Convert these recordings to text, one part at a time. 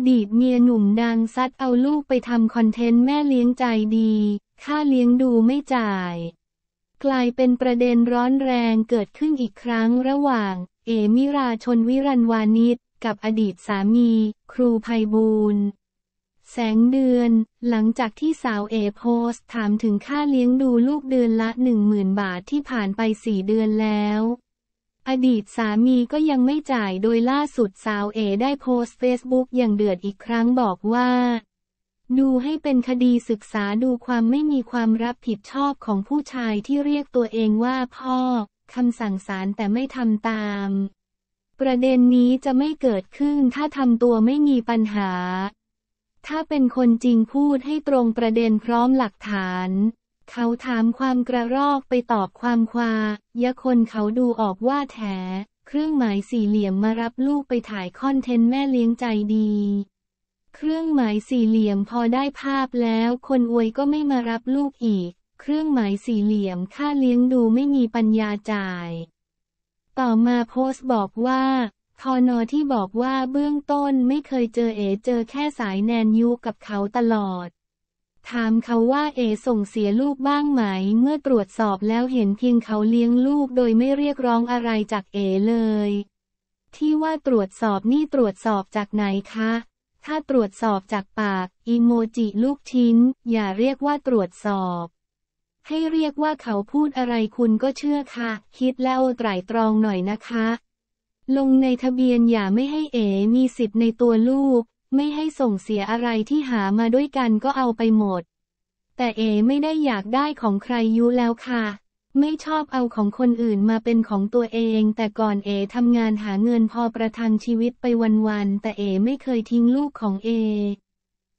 อดีตเมียหนุ่มนางซัดเอาลูกไปทำคอนเทนต์แม่เลี้ยงใจดี ค่าเลี้ยงดูไม่จ่าย กลายเป็นประเด็นร้อนแรงเกิดขึ้นอีกครั้งระหว่าง เอมิราชนวิรันวานิชกับอดีตสามี ครูภัยบูลแสงเดือน หลังจากที่สาวเอโพสถามถึงค่าเลี้ยงดูลูกเดือนละ 10,000บาทที่ผ่านไปสี่เดือนแล้วอดีตสามีก็ยังไม่จ่ายโดยล่าสุดสาวเอได้โพสต์เฟซบุ๊กอย่างเดือดอีกครั้งบอกว่า ดูให้เป็นคดีศึกษาดูความไม่มีความรับผิดชอบของผู้ชายที่เรียกตัวเองว่าพ่อคำสั่งศาลแต่ไม่ทำตาม ประเด็นนี้จะไม่เกิดขึ้นถ้าทำตัวไม่มีปัญหา ถ้าเป็นคนจริงพูดให้ตรงประเด็นพร้อมหลักฐานเขาถามความกระรอกไปตอบความควายะคนเขาดูออกว่าแถเครื่องหมายสี่เหลี่ยมมารับลูกไปถ่ายคอนเทนต์แม่เลี้ยงใจดี เครื่องหมายสี่เหลี่ยมพอได้ภาพแล้วคนอวยก็ไม่มารับลูกอีก เครื่องหมายสี่เหลี่ยมค่าเลี้ยงดูไม่มีปัญญาจ่าย ต่อมาโพสต์บอกว่าทอนอที่บอกว่าเบื้องต้นไม่เคยเจอเอเจอแค่สายแนนยูกับเขาตลอดถามเขาว่าเอ ส่งเสียลูกบ้างไหมเมื่อตรวจสอบแล้วเห็นเพียงเขาเลี้ยงลูกโดยไม่เรียกร้องอะไรจากเอ เลย ที่ว่าตรวจสอบนี่ตรวจสอบจากไหนคะ ถ้าตรวจสอบจากปากอีโมจิลูกชิ้นอย่าเรียกว่าตรวจสอบ ให้เรียกว่าเขาพูดอะไรคุณก็เชื่อคะ่ะ คิดแล้วไตรตรองหน่อยนะคะ ลงในทะเบียนอย่าไม่ให้เอ มีสิทธิ์ในตัวลูกไม่ให้ส่งเสียอะไรที่หามาด้วยกันก็เอาไปหมด แต่เอ ไม่ได้อยากได้ของใครยูแล้วค่ะ ไม่ชอบเอาของคนอื่นมาเป็นของตัวเอง แต่ก่อนเอทำงานหาเงินพอประทังชีวิตไปวันๆ แต่เอ ไม่เคยทิ้งลูกของเอ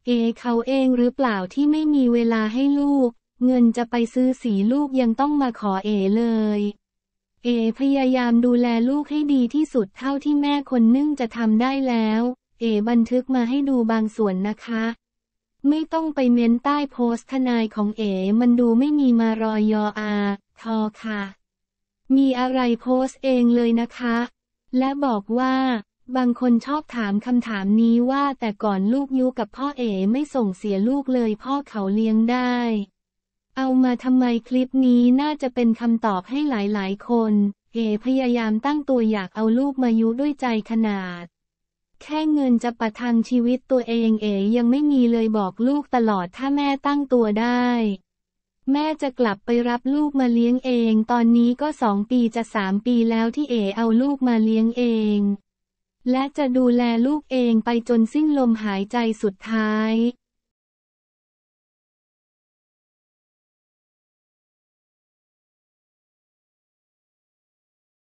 เอ เขาเองหรือเปล่าที่ไม่มีเวลาให้ลูก เงินจะไปซื้อสีลูกยังต้องมาขอเอ เลย เอ พยายามดูแลลูกให้ดีที่สุดเท่าที่แม่คนนึ่งจะทำได้แล้วเอบันทึกมาให้ดูบางส่วนนะคะ ไม่ต้องไปเม้นใต้โพสต์ทนายของเอ มันดูไม่มีมารอยยออาทอค่ะ มีอะไรโพสต์เองเลยนะคะ และบอกว่า บางคนชอบถามคำถามนี้ว่าแต่ก่อนลูกยุกับพ่อเอ ไม่ส่งเสียลูกเลยพ่อเขาเลี้ยงได้ เอามาทำไมคลิปนี้น่าจะเป็นคำตอบให้หลายๆ คน เอพยายามตั้งตัวอยากเอาลูกมายุด้วยใจขนาดแค่เงินจะประทังชีวิตตัวเองเอ๋ยังไม่มีเลยบอกลูกตลอดถ้าแม่ตั้งตัวได้ แม่จะกลับไปรับลูกมาเลี้ยงเอง ตอนนี้ก็สองปีจะสามปีแล้วที่เอ๋เอาลูกมาเลี้ยงเอง และจะดูแลลูกเองไปจนสิ้นลมหายใจสุดท้าย